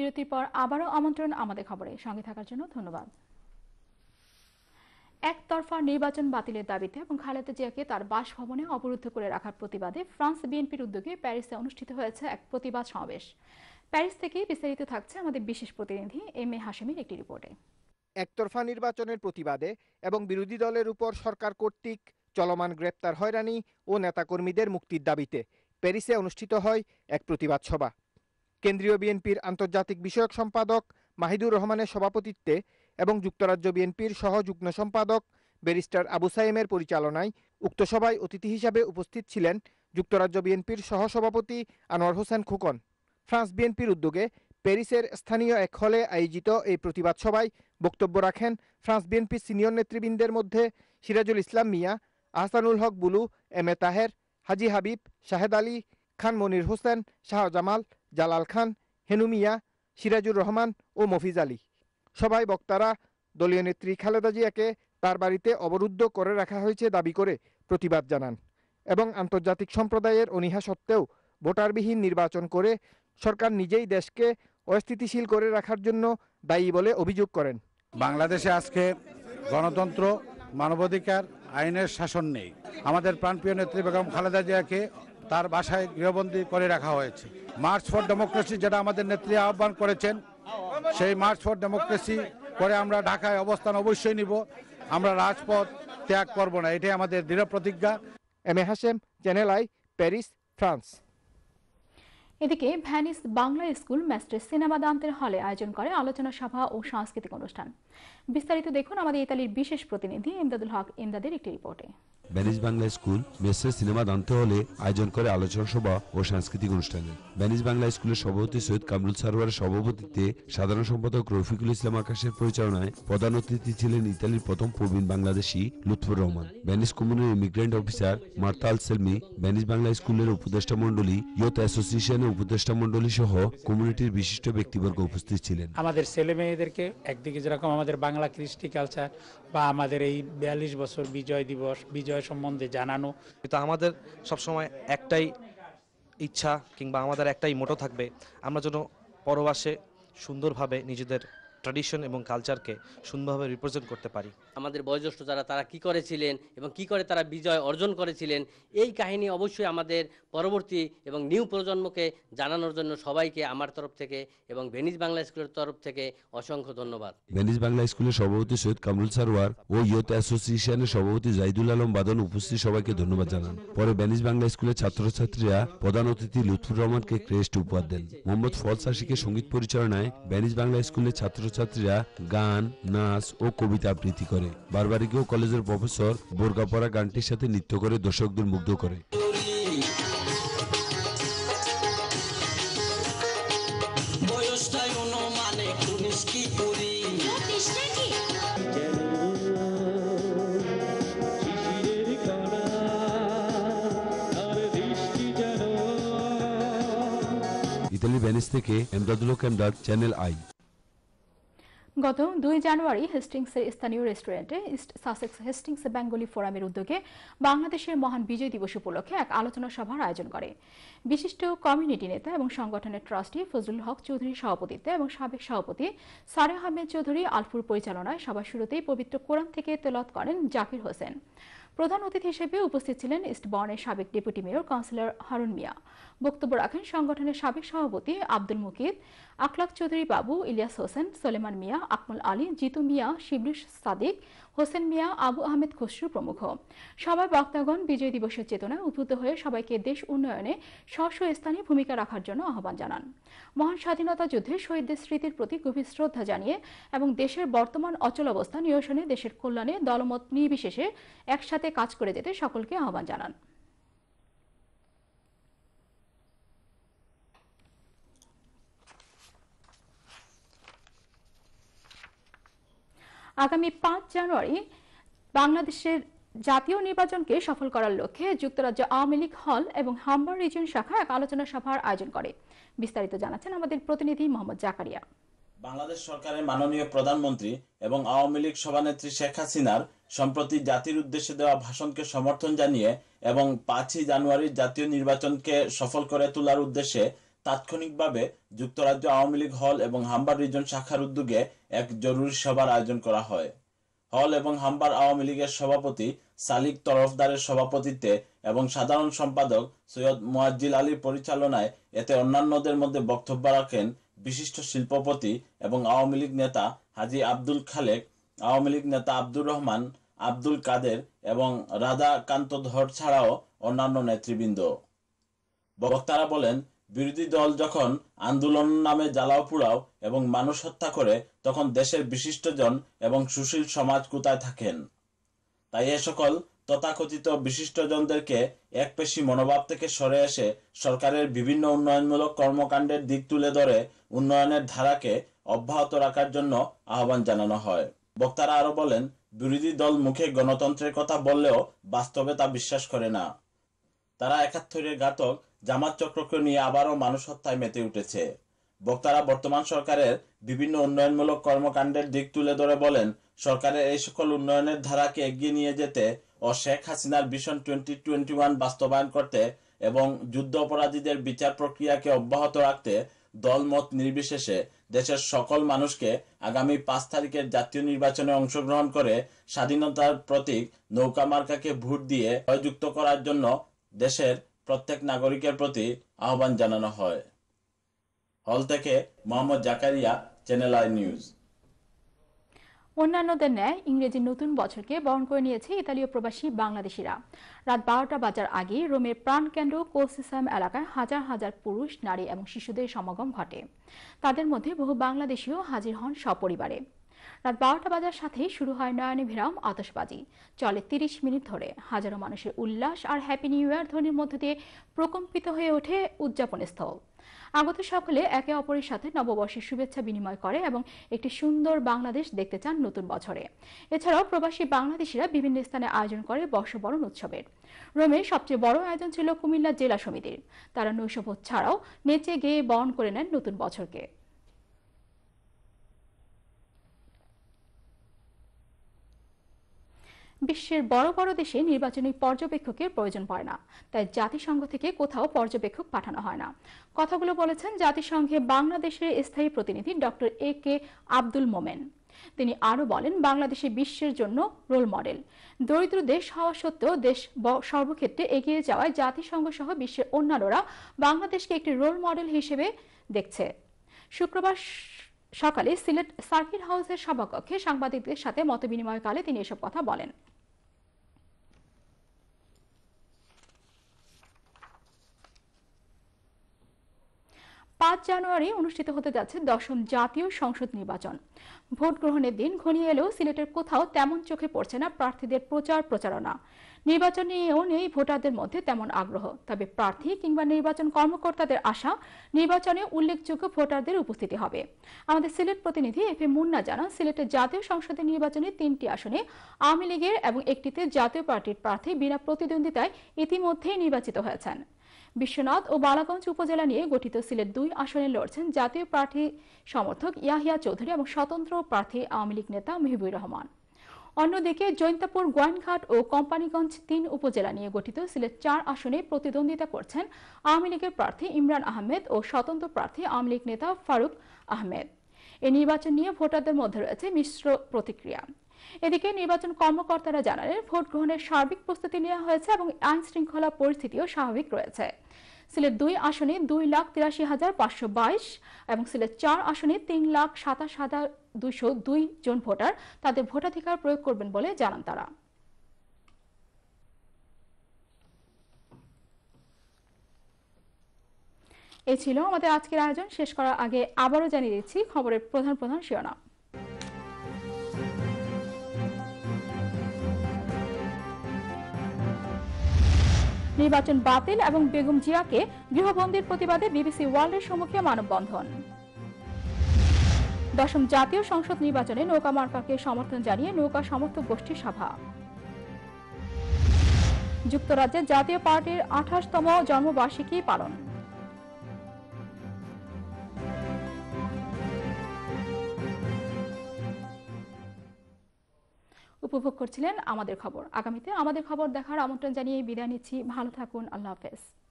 বিরতির পর আবারও আমন্ত্রণ আমাদের খবরে সঙ্গে থাকার জন্য ধন্যবাদ একতরফা নির্বাচন বাতিলের দাবিতে এবং খালেদা জিয়াকে তার বাসভবনে অবরুদ্ধ করে রাখার প্রতিবাদে ফ্রান্স বিএনপির উদ্যোগে প্যারিসে অনুষ্ঠিত হয়েছে এক প্রতিবাদ সমাবেশ প্যারিস থেকে বিস্তারিত থাকছে আমাদের বিশেষ প্রতিনিধি এম এ হাসিমের একটি রিপোর্টে একতরফা নির্বাচনের প্রতিবাদে এবং বিরোধী দলের উপর সরকার কর্তৃক চলমান গ্রেপ্তার হয়রানি ও নেতাকর্মীদের মুক্তির দাবিতে প্যারিসে অনুষ্ঠিত হয় এক প্রতিবাদ সভা কেন্দ্রীয় বিএনপির আন্তর্জাতিক বিষয়ক সম্পাদক মাহিদুর রহমানের সভাপতিত্বে এবং যুক্তরাজ্য বিএনপির সহ যুগ্ম সম্পাদক ব্যারিস্টার আবু সাইমের পরিচালনায় উক্ত সভায় অতিথি হিসাবে উপস্থিত ছিলেন যুক্তরাজ্য বিএনপির সহসভাপতি আনোয়ার হোসেন খোকন ফ্রান্স বিএনপির উদ্যোগে প্যারিসের স্থানীয় এক হলে আয়োজিত এই প্রতিবাদ সভায় বক্তব্য রাখেন ফ্রান্স বিএনপির সিনিয়র নেতৃবৃন্দের মধ্যে সিরাজুল ইসলাম মিয়া আহসানুল হক বুলু এম এ তাহের হাজি হাবিব শাহেদ আলী খান মনির হোসেন শাহজামাল জালাল খান হেনু মিয়া সিরাজুর রহমান ও মফিজ আলী সবাই বক্তারা দলীয় নেত্রী খালেদা জিয়াকে তার বাড়িতে অবরুদ্ধ করে রাখা হয়েছে দাবি করে প্রতিবাদ জানান এবং আন্তর্জাতিক সম্প্রদায়ের অনীহা সত্ত্বেও ভোটারবিহীন নির্বাচন করে সরকার নিজেই দেশকে অস্থিতিশীল করে রাখার জন্য দায়ী বলে অভিযোগ করেন বাংলাদেশে আজকে গণতন্ত্র মানবাধিকার আইনের শাসন নেই আমাদের প্রাণপ্রিয় নেত্রী বেগম খালেদা জিয়াকে তার বাসায় গৃহবন্দী করে রাখা হয়েছে মার্চ ফর ডেমোক্রেসি যেটা আমাদের নেত্রী আহ্বান করেছেন সেই মার্চ ফর ডেমোক্রেসি করে আমরা ঢাকায় অবস্থান অবশ্যই নিব আমরা রাজপথ ত্যাগ করব না এটাই আমাদের দৃঢ় প্রতিজ্ঞা M A Hashem channel I Paris France এদিকে Venice Bangla school Mestre cinema দান্তের হলে আয়োজন করে আলোচনা সভা ও সাংস্কৃতিক অনুষ্ঠান বিস্তারিত দেখুন আমাদের ইতালির বিশেষ প্রতিনিধি ইমদাদুল হক ইমদাদের একটি রিপোর্টে Venice Bangla school Mestre cinema Dante হলে আয়োজন করে আলোচনা সভা ও সাংস্কৃতিক অনুষ্ঠানে ভ্যানিস বাংলা স্কুলের সভাপতি সৈয়দ কামরুল সারোয়ারের সভাপতিত্বে সাধারণ সম্পাদক রফিকুল ইসলাম আকাশের পরিচালনায় প্রধান অতিথি ছিলেন ইতালির প্রথম প্রবীণ বাংলাদেশি লুৎফুর রহমান ভ্যানিস কমিউনের immigrant officer Marta Al Selmi Venice Bangla স্কুলের উপদেষ্টা মন্ডলী ইয়ুথ অ্যাসোসিয়েশনের উপদেষ্টা সহ কমিউনিটির বিশিষ্ট ব্যক্তিবর্গ উপস্থিত ছিলেন আমাদের ছেলে মেয়েদেরকে একদিকে যেরকম আমাদের বাংলা কৃষ্টি কালচার বা আমাদের এই বিয়াল্লিশ বছর বিজয় দিবস বিজয় সম্বন্ধে জানানো তো আমাদের সবসময় একটাই ইচ্ছা কিংবা আমাদের একটাই মোটো থাকবে আমরা যেন পরবাসে সুন্দরভাবে নিজেদের ট্র্যাডিশন এবং কালচারকে সুন্দরভাবে রিপ্রেজেন্ট করতে পারি আমাদের বয়োজ্যেষ্ঠ যারা তারা কি করেছিলেন এবং কি করে তারা বিজয় অর্জন করেছিলেন এই কাহিনী অবশ্যই আমাদের পরবর্তী এবং নিউ প্রজন্মকে জানানোর জন্য সবাইকে আমার তরফ থেকে এবং ভেনিস বাংলা স্কুলের তরফ থেকে অসংখ্য ধন্যবাদ ভেনিস বাংলা স্কুলের সভাপতি সৈয়দ কামরুল সারওয়ার ও ইয়ুথ অ্যাসোসিয়েশনের সভাপতি জাইদুল আলম বাদন উপস্থিত সবাইকে ধন্যবাদ জানান পরে ভেনিস বাংলা স্কুলের ছাত্রছাত্রীরা প্রধান অতিথি লুৎফুর রহমানকে ক্রেস্ট উপহার দেন মোহাম্মদ ফলসাশিকে সঙ্গীত পরিচালনায় ভেনিস বাংলা স্কুলের ছাত্র ছাত্রীরা গান নাচ ও কবিতা আবৃত্তি করে বারবারিকেও কলেজের প্রফেসর বোরকাপড়া গানটির সাথে নৃত্য করে দর্শকদের মুগ্ধ করে ইতালি ভ্যানিস থেকে এমদাদুল কেমদাদ চ্যানেল আই গত দুই জানুয়ারি হেস্টিংসের স্থানীয় রেস্টুরেন্টে ইস্ট সাসেক্স হেস্টিংস বেঙ্গলি ফোরামের উদ্যোগে বাংলাদেশের মহান বিজয় দিবস উপলক্ষে এক আলোচনা সভার আয়োজন করে বিশিষ্ট কমিউনিটি নেতা এবং সংগঠনের ট্রাস্টি ফজলুল হক চৌধুরীর সভাপতিত্বে এবং সাবেক সভাপতি সারে আহমেদ চৌধুরী আলফুর পরিচালনায় সভা শুরুতেই পবিত্র কোরআন থেকে তেলত করেন জাকির হোসেন প্রধান অতিথি হিসেবে উপস্থিত ছিলেন ইস্টবর্নের সাবেক deputy mayor councillor Harun Mia বক্তব্য রাখেন সংগঠনের সাবেক সভাপতি আব্দুল মুকিদ আখলাক চৌধুরী বাবু ইলিয়াস হোসেন সোলেমান মিয়া আকমল আলী জিতু মিয়া শিবরিশ সাদিক হোসেন মিয়া আবু আহমেদ খসরু প্রমুখ সবাই বক্তাগণ বিজয় দিবসের চেতনায় উদ্ভূত হয়ে সবাইকে দেশ উন্নয়নে স্ব স্থানে ভূমিকা রাখার জন্য আহ্বান জানান মহান স্বাধীনতা যুদ্ধে শহীদদের স্মৃতির প্রতি গভীর শ্রদ্ধা জানিয়ে এবং দেশের বর্তমান অচল অবস্থা নিরসনে দেশের কল্যাণে দলমত নির্বিশেষে একসাথে কাজ করে যেতে সকলকে আহ্বান জানান আগামী পাঁচ জানুয়ারি বাংলাদেশের জাতীয় নির্বাচনকে সফল করার লক্ষ্যে যুক্তরাজ্য আওয়ামী লীগ হল এবং হাম্বার রিজন শাখা এক আলোচনা সভার আয়োজন করে বিস্তারিত জানাচ্ছেন আমাদের প্রতিনিধি মোহাম্মদ জাকারিয়া বাংলাদেশ সরকারের মাননীয় প্রধানমন্ত্রী এবং আওয়ামী লীগ সভানেত্রী শেখ হাসিনার সম্প্রতি জাতির উদ্দেশ্যে দেওয়া ভাষণকে সমর্থন জানিয়ে এবং পাঁচই জানুয়ারির জাতীয় নির্বাচনকে সফল করে তোলার উদ্দেশ্যে তাৎক্ষণিকভাবে যুক্তরাজ্য আওয়ামী লীগ হল এবং হাম্বার রিজন শাখার উদ্যোগে এক জরুরি সভার আয়োজন করা হয় হল এবং হাম্বার আওয়ামী লীগের সভাপতি সালিক তরফদারের সভাপতিত্বে এবং সাধারণ সম্পাদক সৈয়দ মোয়াজ্জিল আলীর পরিচালনায় এতে অন্যান্যদের মধ্যে বক্তব্য রাখেন বিশিষ্ট শিল্পপতি এবং আওয়ামী লীগ নেতা হাজি আব্দুল খালেক আওয়ামী লীগ নেতা আব্দুর রহমান আব্দুল কাদের এবং রাধাকান্ত ধর ছাড়াও অন্যান্য নেতৃবৃন্দ বক্তারা বলেন বিরোধী দল যখন আন্দোলন নামে জ্বালাও পোড়াও এবং মানুষ হত্যা করে তখন দেশের বিশিষ্টজন এবং সুশীল সমাজ কোথায় থাকেন তাই এ সকল তথাকথিত বিশিষ্টজনদেরকে একপেশী মনোভাব থেকে সরে এসে সরকারের বিভিন্ন উন্নয়নমূলক কর্মকাণ্ডের দিক তুলে ধরে উন্নয়নের ধারাকে অব্যাহত রাখার জন্য আহ্বান জানানো হয় বক্তারা আরো বলেন বিরোধী দল মুখে গণতন্ত্রের কথা বললেও বাস্তবে তা বিশ্বাস করে না তারা একাত্তরের ঘাতক জামাত চক্রকে নিয়ে আবারও মানুষ হত্যায় মেতে উঠেছে বক্তারা বর্তমান সরকারের বিভিন্ন উন্নয়নমূলক কর্মকাণ্ডের দিক তুলে ধরে বলেন সরকারের এই সকল উন্নয়নের ধারাকে এগিয়ে নিয়ে যেতে ও শেখ হাসিনার ভিশন টোয়েন্টি টোয়েন্টি ওয়ান বাস্তবায়ন করতে এবং যুদ্ধ অপরাধীদের বিচার প্রক্রিয়াকে অব্যাহত রাখতে দলমত নির্বিশেষে দেশের সকল মানুষকে আগামী পাঁচ তারিখের জাতীয় নির্বাচনে অংশগ্রহণ করে স্বাধীনতার প্রতীক নৌকা মার্কাকে ভোট দিয়ে জয়যুক্ত করার জন্য দেশের প্রত্যেক নাগরিকের প্রতি আহ্বান জানানো হয় হল থেকে Mohammad Zakaria channel I news অন্যান্যদের ন্যায় ইংরেজি নতুন বছরকে বরণ করে নিয়েছে ইতালীয় প্রবাসী বাংলাদেশিরা রাত বারোটা বাজার আগে রোমের প্রাণকেন্দ্র কোলসিসাম এলাকায় হাজার হাজার পুরুষ নারী এবং শিশুদের সমাগম ঘটে তাদের মধ্যে বহু বাংলাদেশিও হাজির হন সপরিবারে রাত বারোটা বাজার সাথেই শুরু হয় নয়নে ভিরাম আতশবাজি চলে তিরিশ মিনিট ধরে হাজারো মানুষের উল্লাস আর হ্যাপি নিউ ইয়ার ধ্বনির মধ্যে দিয়ে প্রকম্পিত হয়ে ওঠে উদযাপন স্থল আগত সকলে একে অপরের সাথে নববর্ষের শুভেচ্ছা বিনিময় করে এবং একটি সুন্দর বাংলাদেশ দেখতে চান নতুন বছরে এছাড়াও প্রবাসী বাংলাদেশিরা বিভিন্ন স্থানে আয়োজন করে বর্ষবরণ উৎসবের রোমে সবচেয়ে বড় আয়োজন ছিল কুমিল্লা জেলা সমিতির তারা নৈশভোজ ছাড়াও নেচে গেয়ে বরণ করে নেন নতুন বছরকে বিশ্বের বড় বড় দেশে নির্বাচনী পর্যবেক্ষকের প্রয়োজন পড়ে না তাই জাতিসংঘ থেকে কোথাও পর্যবেক্ষক পাঠানো হয় না কথাগুলো বলেছেন জাতিসংঘে বাংলাদেশের স্থায়ী প্রতিনিধি ডক্টর এ কে আব্দুল মোমেন তিনি আরও বলেন বাংলাদেশে বিশ্বের জন্য রোল মডেল দরিদ্র দেশ হওয়া সত্ত্বেও দেশ সর্বক্ষেত্রে এগিয়ে যাওয়ায় জাতিসংঘ সহ বিশ্বের অন্যান্যরা বাংলাদেশকে একটি রোল মডেল হিসেবে দেখছে শুক্রবার সকালে সিলেট সার্কিট হাউসের সভাকক্ষে সাংবাদিকদের সাথে মত বিনিময়কালে তিনি এসব কথা বলেন পাঁচ জানুয়ারি অনুষ্ঠিত হতে যাচ্ছে দশম জাতীয় সংসদ নির্বাচন ভোট গ্রহণের দিন ঘনিয়ে এলেও সিলেটের কোথাও তেমন চোখে পড়ছে না প্রার্থীদের প্রচার প্রচারণা নির্বাচন নিয়েও নেই ভোটারদের মধ্যে তেমন আগ্রহ তবে প্রার্থী কিংবা নির্বাচন কর্মকর্তাদের আশা নির্বাচনে উল্লেখযোগ্য ভোটারদের উপস্থিতি হবে আমাদের সিলেট প্রতিনিধি এফ এম মুন্না জানান সিলেটের জাতীয় সংসদের নির্বাচনে তিনটি আসনে আওয়ামী লীগের এবং একটিতে জাতীয় পার্টির প্রার্থী বিনা প্রতিদ্বন্দ্বিতায় ইতিমধ্যেই নির্বাচিত হয়েছেন বিশ্বনাথ ও বালাগঞ্জ উপজেলা নিয়ে গঠিত সিলেট দুই আসনে লড়ছেন জাতীয় প্রার্থী সমর্থক ইয়াহিয়া চৌধুরী এবং স্বতন্ত্র প্রার্থী আওয়ামী লীগ নেতা মেহবুর রহমান অন্যদিকে জৈন্তাপুর গোয়াইনঘাট ও কোম্পানিগঞ্জ তিন উপজেলা নিয়ে গঠিত সিলেট চার আসনে প্রতিদ্বন্দ্বিতা করছেন আওয়ামী লীগের প্রার্থী ইমরান আহমেদ ও স্বতন্ত্র প্রার্থী আওয়ামী লীগ নেতা ফারুক আহমেদ এ নির্বাচন নিয়ে ভোটারদের মধ্যে রয়েছে মিশ্র প্রতিক্রিয়া এদিকে নির্বাচন কর্মকর্তারা জানালেন ভোট গ্রহণের সার্বিক প্রস্তুতি নেওয়া হয়েছে এবং আইন শৃঙ্খলা পরিস্থিতিও স্বাভাবিক রয়েছে সিলেট দুই আসনে দুই লাখ তিরাশি হাজার পাঁচশো বাইশ এবং সিলেট চার আসনে তিন লাখ সাতাশ হাজার দুইশো দুই জন ভোটার তাদের ভোটাধিকার প্রয়োগ করবেন বলে জানান তারা এ ছিল আমাদের আজকের আয়োজন শেষ করার আগে আবারও জানিয়ে দিচ্ছি খবরের প্রধান প্রধান শিরোনাম নির্বাচন বাতিল এবং বেগম জিয়াকে গৃহবন্দির প্রতিবাদে বিবিসি ওয়ার্ল্ডের সম্মুখে মানববন্ধন দশম জাতীয় সংসদ নির্বাচনে নৌকা মার্কাকে সমর্থন জানিয়ে নৌকা সমর্থক গোষ্ঠী সভা যুক্তরাজ্যে জাতীয় পার্টির আঠাশতম জন্মবার্ষিকী পালন উপভোগ করছিলেন আমাদের খবর আগামীতে আমাদের খবর দেখার আমন্ত্রণ জানিয়ে বিদায় নিচ্ছি ভালো থাকুন আল্লাহ হাফেজ